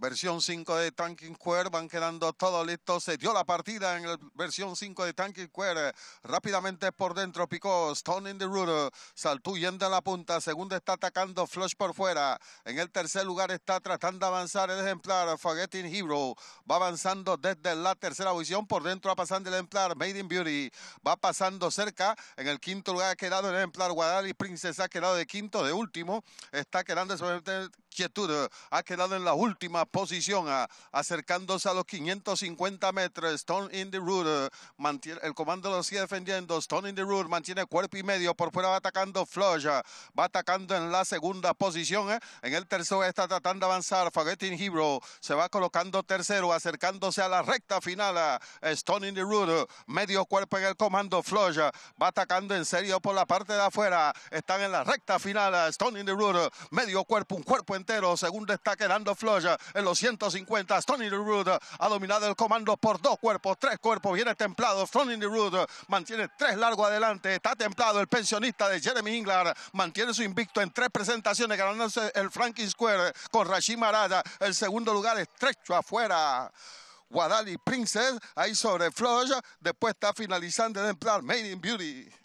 Versión 5 de Tanking Square, van quedando todos listos. Se dio la partida en la versión 5 de Tanking Square. Rápidamente por dentro picó Stone in the Root. Saltó yendo a la punta. Segundo está atacando Flush por fuera. En el tercer lugar está tratando de avanzar el ejemplar Forgetting Hero. Va avanzando desde la tercera posición. Por dentro va pasando el ejemplar Made in Beauty. Va pasando cerca. En el quinto lugar ha quedado el ejemplar Guadalajara Princesa. Ha quedado de quinto, de último. Está quedando sobre Quietud eh, ha quedado en la última posición, acercándose a los 550 metros. Stone in the Root eh, mantiene el comando lo sigue defendiendo. Stone in the Root mantiene cuerpo y medio por fuera, va atacando Flush, eh, va atacando en la segunda posición. En el tercero está tratando de avanzar. Forgetting Hero se va colocando tercero, acercándose a la recta final. Stone in the Root, medio cuerpo en el comando. Flush va atacando en serio por la parte de afuera. Están en la recta final. Stone in the Root, medio cuerpo, un cuerpo segundo está quedando Floya en los 150. Tony Root ha dominado el comando por dos cuerpos, tres cuerpos, viene templado. Tony Root mantiene tres largo adelante, está templado el pensionista de Jeremy Inglar, mantiene su invicto en tres presentaciones, ganándose el frankie Square con Rashid Marada. El segundo lugar estrecho afuera. Guadalupe Princess, ahí sobre Floja, después está finalizando el templar Made in Beauty.